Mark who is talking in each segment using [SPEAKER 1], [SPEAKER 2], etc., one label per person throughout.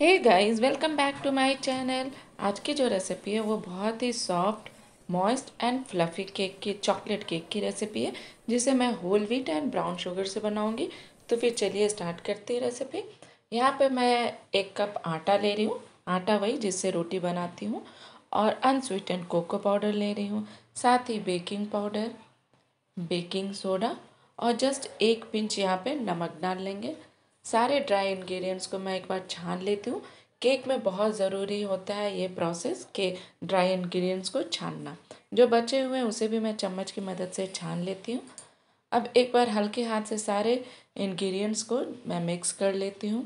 [SPEAKER 1] hey guys welcome back to my channel आज की जो रेसिपी है वो बहुत ही soft moist and fluffy cake की चॉकलेट केक की रेसिपी है जिसे मैं whole wheat and brown sugar से बनाऊंगी तो फिर चलिए स्टार्ट करते हैं रेसिपी यहाँ पे मैं एक कप आटा ले रही हूँ आटा वही जिससे रोटी बनाती हूँ और अनस्वीटेंड कोको पाउडर ले रही हूँ साथ ही बेकिंग पाउडर बेकिंग सोडा और जस्ट एक पिंच यहाँ पे नमक डाल लेंगे सारे ड्राई इंग्रेडिएंट्स को मैं एक बार छान लेती हूँ केक में बहुत ज़रूरी होता है ये प्रोसेस के ड्राई इंग्रेडिएंट्स को छानना जो बचे हुए हैं उसे भी मैं चम्मच की मदद से छान लेती हूँ अब एक बार हल्के हाथ से सारे इंग्रेडिएंट्स को मैं मिक्स कर लेती हूँ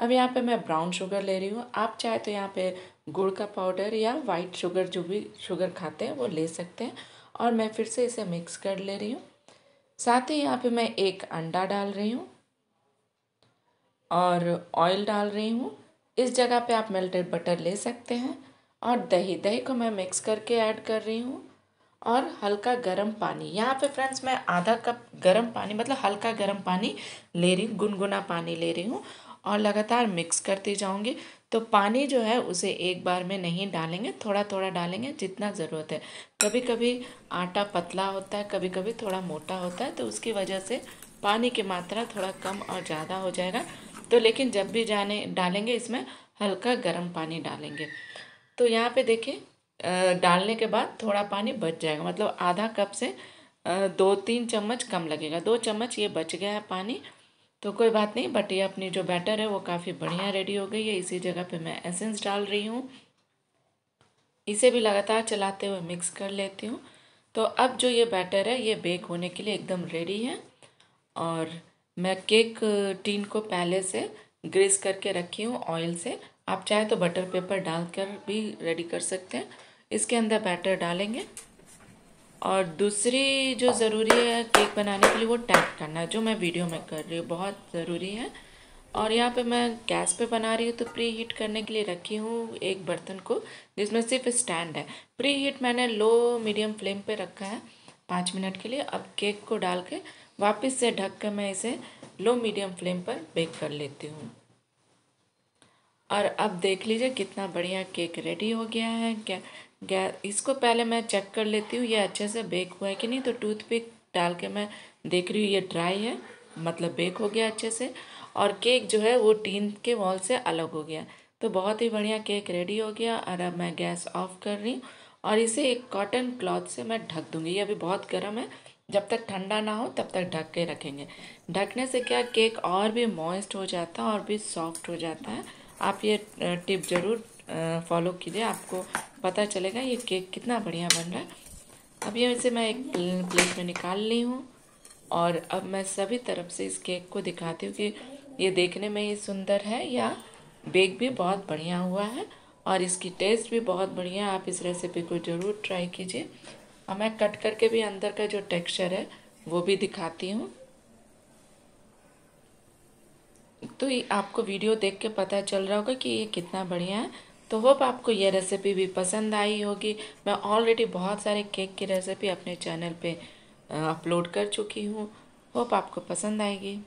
[SPEAKER 1] अब यहाँ पे मैं ब्राउन शुगर ले रही हूँ आप चाहे तो यहाँ पे गुड़ का पाउडर या वाइट शुगर जो भी शुगर खाते हैं वो ले सकते हैं और मैं फिर से इसे मिक्स कर ले रही हूँ साथ ही यहाँ पे मैं एक अंडा डाल रही हूँ और ऑयल डाल रही हूँ इस जगह पे आप मेल्टेड बटर ले सकते हैं और दही दही को मैं मिक्स करके ऐड कर रही हूँ और हल्का गर्म पानी यहाँ पे फ्रेंड्स मैं आधा कप गर्म पानी मतलब हल्का गर्म पानी ले रही हूँ गुनगुना पानी ले रही हूँ और लगातार मिक्स करती जाऊँगी तो पानी जो है उसे एक बार में नहीं डालेंगे थोड़ा थोड़ा डालेंगे जितना ज़रूरत है कभी कभी आटा पतला होता है कभी कभी थोड़ा मोटा होता है तो उसकी वजह से पानी की मात्रा थोड़ा कम और ज़्यादा हो जाएगा तो लेकिन जब भी जाने डालेंगे इसमें हल्का गर्म पानी डालेंगे तो यहाँ पे देखिए डालने के बाद थोड़ा पानी बच जाएगा मतलब आधा कप से दो तीन चम्मच कम लगेगा दो चम्मच ये बच गया है पानी तो कोई बात नहीं बट ये अपनी जो बैटर है वो काफ़ी बढ़िया रेडी हो गई है इसी जगह पे मैं एसेंस डाल रही हूँ इसे भी लगातार चलाते हुए मिक्स कर लेती हूँ तो अब जो ये बैटर है ये बेक होने के लिए एकदम रेडी है और मैं केक टीन को पहले से ग्रीस करके रखी हूँ ऑयल से आप चाहे तो बटर पेपर डालकर भी रेडी कर सकते हैं इसके अंदर बैटर डालेंगे और दूसरी जो ज़रूरी है केक बनाने के लिए वो टैप करना जो मैं वीडियो में कर रही हूँ बहुत ज़रूरी है और यहाँ पे मैं गैस पे बना रही हूँ तो प्री हीट करने के लिए रखी हूँ एक बर्तन को जिसमें सिर्फ स्टैंड है प्री हीट मैंने लो मीडियम फ्लेम पे रखा है पाँच मिनट के लिए अब केक को डाल के वापस से ढक कर मैं इसे लो मीडियम फ्लेम पर बेक कर लेती हूँ और अब देख लीजिए कितना बढ़िया केक रेडी हो गया है क्या गैस इसको पहले मैं चेक कर लेती हूँ ये अच्छे से बेक हुआ है कि नहीं तो टूथपिक डाल के मैं देख रही हूँ ये ड्राई है मतलब बेक हो गया अच्छे से और केक जो है वो टीन के वॉल से अलग हो गया तो बहुत ही बढ़िया केक रेडी हो गया और अब मैं गैस ऑफ कर रही हूँ और इसे एक कॉटन क्लॉथ से मैं ढक दूँगी ये अभी बहुत गर्म है जब तक ठंडा ना हो तब तक ढक के रखेंगे ढकने से क्या केक और भी मॉइस्ट हो जाता है और भी सॉफ्ट हो जाता है आप ये टिप ज़रूर फॉलो कीजिए आपको पता चलेगा ये केक कितना बढ़िया बन रहा है अब ये इसे मैं एक प्लेट में निकाल ली हूँ और अब मैं सभी तरफ से इस केक को दिखाती हूँ कि ये देखने में ये सुंदर है या बेक भी बहुत बढ़िया हुआ है और इसकी टेस्ट भी बहुत बढ़िया है आप इस रेसिपी को ज़रूर ट्राई कीजिए और मैं कट करके भी अंदर का जो टेक्सचर है वो भी दिखाती हूँ तो ये आपको वीडियो देख के पता चल रहा होगा कि ये कितना बढ़िया है तो होप आपको ये रेसिपी भी पसंद आई होगी मैं ऑलरेडी बहुत सारे केक की रेसिपी अपने चैनल पे अपलोड कर चुकी हूँ होप आपको पसंद आएगी